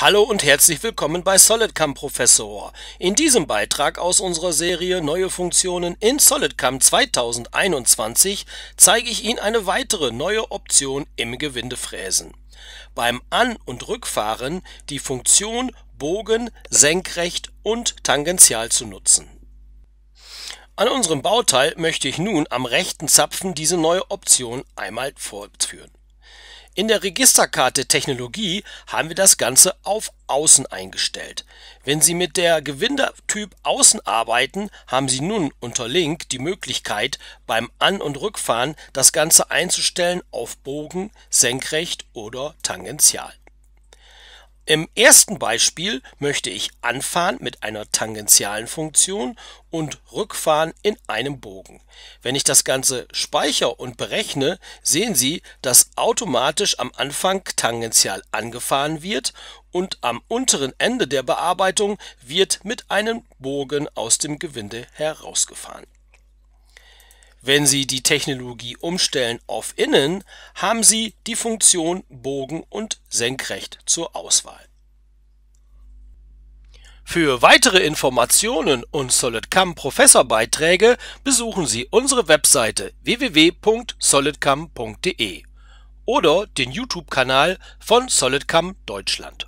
Hallo und herzlich willkommen bei SolidCam Professor. In diesem Beitrag aus unserer Serie Neue Funktionen in SolidCam 2021 zeige ich Ihnen eine weitere neue Option im Gewindefräsen. Beim An- und Rückfahren die Funktion Bogen, Senkrecht und Tangential zu nutzen. An unserem Bauteil möchte ich nun am rechten Zapfen diese neue Option einmal fortführen. In der Registerkarte Technologie haben wir das Ganze auf Außen eingestellt. Wenn Sie mit der Gewindertyp Außen arbeiten, haben Sie nun unter Link die Möglichkeit, beim An- und Rückfahren das Ganze einzustellen auf Bogen, Senkrecht oder Tangential. Im ersten Beispiel möchte ich anfahren mit einer tangentialen Funktion und rückfahren in einem Bogen. Wenn ich das Ganze speichere und berechne, sehen Sie, dass automatisch am Anfang tangential angefahren wird und am unteren Ende der Bearbeitung wird mit einem Bogen aus dem Gewinde herausgefahren. Wenn Sie die Technologie umstellen auf Innen, haben Sie die Funktion Bogen und Senkrecht zur Auswahl. Für weitere Informationen und SolidCAM Professorbeiträge besuchen Sie unsere Webseite www.solidcam.de oder den YouTube-Kanal von SolidCam Deutschland.